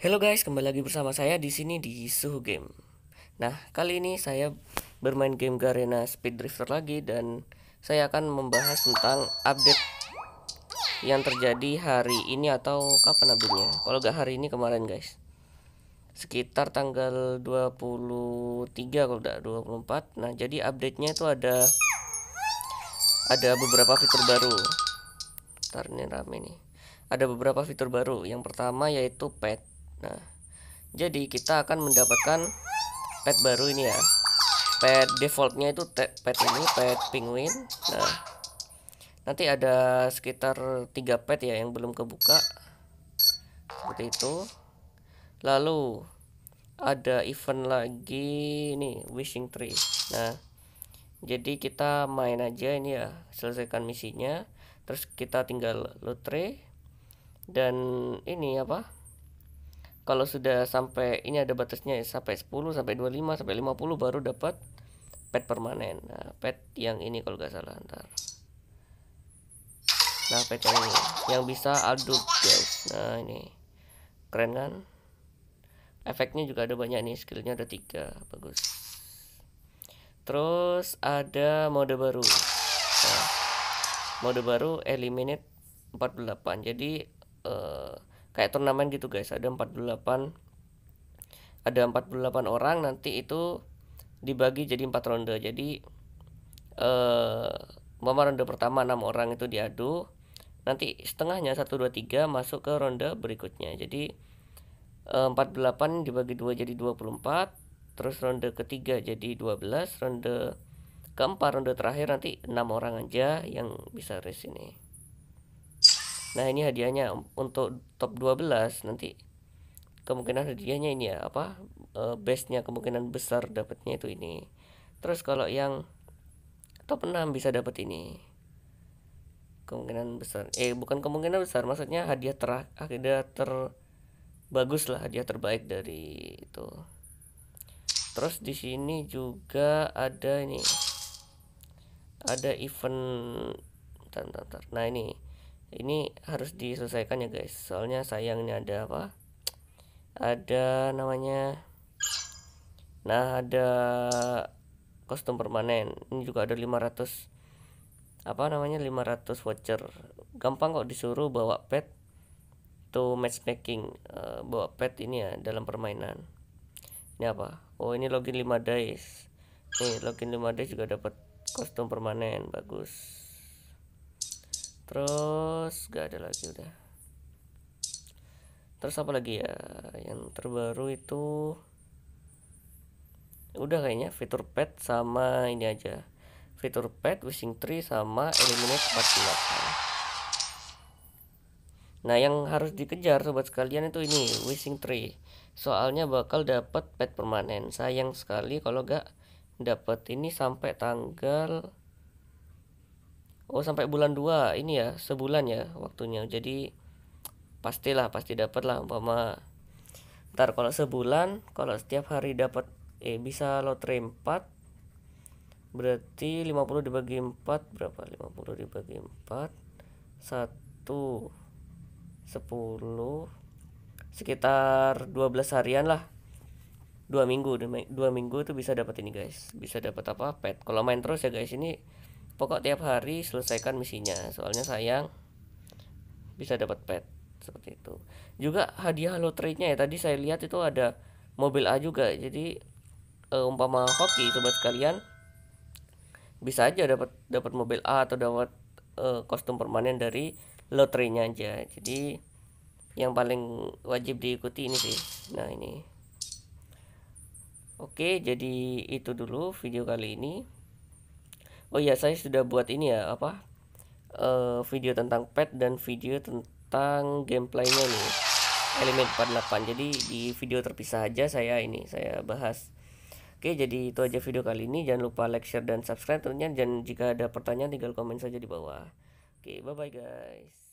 Halo guys, kembali lagi bersama saya di sini di Suhu Game. Nah, kali ini saya bermain game Garena Speed Drifter lagi dan saya akan membahas tentang update yang terjadi hari ini atau kapan update Kalau gak hari ini kemarin guys. Sekitar tanggal 23 kalau enggak 24. Nah, jadi update-nya itu ada ada beberapa fitur baru. Ntar ini rame nih. Ada beberapa fitur baru. Yang pertama yaitu pet nah jadi kita akan mendapatkan pet baru ini ya pet defaultnya itu pet ini pet penguin nah nanti ada sekitar 3 pet ya yang belum kebuka seperti itu lalu ada event lagi nih wishing tree nah jadi kita main aja ini ya selesaikan misinya terus kita tinggal lotre dan ini apa kalau sudah sampai ini ada batasnya sampai 10 sampai 25 sampai 50 baru dapat pet permanen nah, pet yang ini kalau nggak salah ntar nah pet yang ini yang bisa aduk guys nah ini keren kan efeknya juga ada banyak nih skillnya ada tiga bagus terus ada mode baru nah, mode baru eliminate 48 jadi uh, kayak turnamen gitu guys ada 48 ada 48 orang nanti itu dibagi jadi empat ronde jadi eh mama ronde pertama enam orang itu diadu nanti setengahnya satu dua tiga masuk ke ronde berikutnya jadi eh, 48 dibagi dua jadi 24 terus ronde ketiga jadi 12 ronde keempat ronde terakhir nanti enam orang aja yang bisa race ini nah ini hadiahnya untuk top 12 nanti kemungkinan hadiahnya ini ya apa e, eh, base nya kemungkinan besar dapatnya itu ini terus kalau yang top 6 bisa dapat ini kemungkinan besar eh bukan kemungkinan besar maksudnya hadiah ter hadiah ter bagus lah hadiah terbaik dari itu terus di sini juga ada ini ada event tar, tar, tar. nah ini ini harus diselesaikan ya guys soalnya sayangnya ada apa ada namanya nah ada kostum permanen ini juga ada 500 apa namanya 500 voucher gampang kok disuruh bawa pet to matchmaking eh, bawa pet ini ya dalam permainan ini apa oh ini login 5 days nih login 5 days juga dapat kostum permanen bagus terus gak ada lagi udah terus apa lagi ya yang terbaru itu udah kayaknya fitur pet sama ini aja fitur pet wishing tree sama eliminate 48 nah yang harus dikejar sobat sekalian itu ini wishing tree soalnya bakal dapat pet permanen sayang sekali kalau gak dapat ini sampai tanggal oh sampai bulan 2 ini ya sebulan ya waktunya jadi pastilah pasti dapat lah umpama ntar kalau sebulan kalau setiap hari dapat eh bisa lotre 4 berarti 50 dibagi 4 berapa 50 dibagi 4 1 10 sekitar 12 harian lah dua minggu dua minggu itu bisa dapat ini guys bisa dapat apa pet kalau main terus ya guys ini pokok tiap hari selesaikan misinya soalnya sayang bisa dapat pet seperti itu juga hadiah nya ya tadi saya lihat itu ada mobil A juga jadi uh, umpama hoki sobat sekalian bisa aja dapat dapat mobil A atau dapat uh, kostum permanen dari nya aja jadi yang paling wajib diikuti ini sih nah ini oke jadi itu dulu video kali ini oh iya saya sudah buat ini ya apa uh, video tentang pet dan video tentang gameplaynya nih elemen 48 jadi di video terpisah aja saya ini saya bahas Oke, jadi itu aja video kali ini. Jangan lupa like, share, dan subscribe tentunya. Dan jika ada pertanyaan tinggal komen saja di bawah. Oke, bye-bye guys.